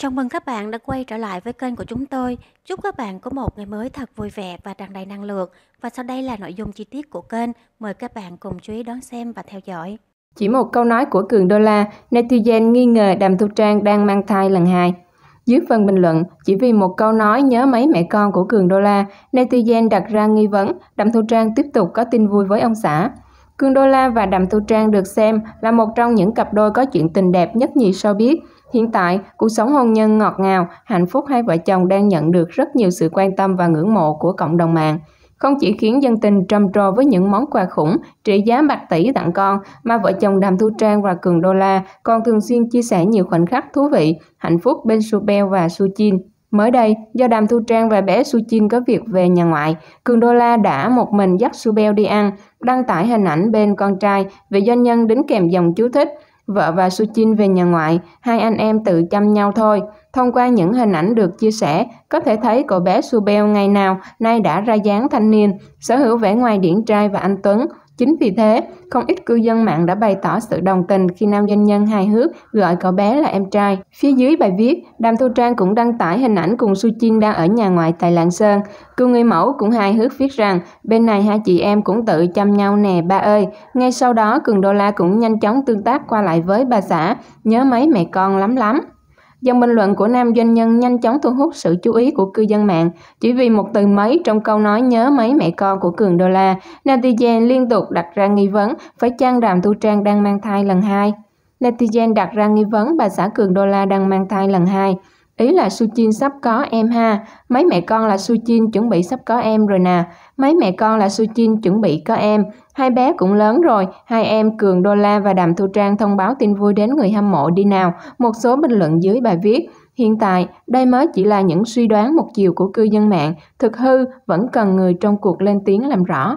Chào mừng các bạn đã quay trở lại với kênh của chúng tôi. Chúc các bạn có một ngày mới thật vui vẻ và tràn đầy năng lượng. Và sau đây là nội dung chi tiết của kênh. Mời các bạn cùng chú ý đón xem và theo dõi. Chỉ một câu nói của Cường Đô La, netizen nghi ngờ Đàm Thu Trang đang mang thai lần hai Dưới phần bình luận, chỉ vì một câu nói nhớ mấy mẹ con của Cường Đô La, netizen đặt ra nghi vấn Đàm Thu Trang tiếp tục có tin vui với ông xã. Cường Đô La và Đàm Thu Trang được xem là một trong những cặp đôi có chuyện tình đẹp nhất nhì sau biết Hiện tại, cuộc sống hôn nhân ngọt ngào, hạnh phúc hai vợ chồng đang nhận được rất nhiều sự quan tâm và ngưỡng mộ của cộng đồng mạng. Không chỉ khiến dân tình trầm trồ với những món quà khủng trị giá bạc tỷ tặng con, mà vợ chồng Đàm Thu Trang và Cường Đô La còn thường xuyên chia sẻ nhiều khoảnh khắc thú vị, hạnh phúc bên Subel và Su Chin Mới đây, do Đàm Thu Trang và bé Su Chin có việc về nhà ngoại, Cường Đô La đã một mình dắt Subel đi ăn, đăng tải hình ảnh bên con trai vì doanh nhân đính kèm dòng chú thích – Vợ và Suchin về nhà ngoại, hai anh em tự chăm nhau thôi. Thông qua những hình ảnh được chia sẻ, có thể thấy cậu bé Subel ngày nào nay đã ra dáng thanh niên, sở hữu vẻ ngoài điển trai và anh Tuấn, Chính vì thế, không ít cư dân mạng đã bày tỏ sự đồng tình khi nam doanh nhân hài hước gọi cậu bé là em trai. Phía dưới bài viết, Đàm Thu Trang cũng đăng tải hình ảnh cùng Su Chin đang ở nhà ngoại tại Lạng Sơn. Cư người mẫu cũng hài hước viết rằng, bên này hai chị em cũng tự chăm nhau nè ba ơi. Ngay sau đó, Cường Đô La cũng nhanh chóng tương tác qua lại với bà xã, nhớ mấy mẹ con lắm lắm. Dòng bình luận của nam doanh nhân nhanh chóng thu hút sự chú ý của cư dân mạng chỉ vì một từ mấy trong câu nói nhớ mấy mẹ con của Cường Đô La. Netizen liên tục đặt ra nghi vấn phải chăng Đàm thu Trang đang mang thai lần hai. Netizen đặt ra nghi vấn bà xã Cường Đô La đang mang thai lần hai. Ý là Su Chin sắp có em ha, mấy mẹ con là Su Chin chuẩn bị sắp có em rồi nè. Mấy mẹ con là Suchin chuẩn bị có em. Hai bé cũng lớn rồi, hai em Cường Đô La và Đàm Thu Trang thông báo tin vui đến người hâm mộ đi nào. Một số bình luận dưới bài viết. Hiện tại, đây mới chỉ là những suy đoán một chiều của cư dân mạng. Thực hư, vẫn cần người trong cuộc lên tiếng làm rõ.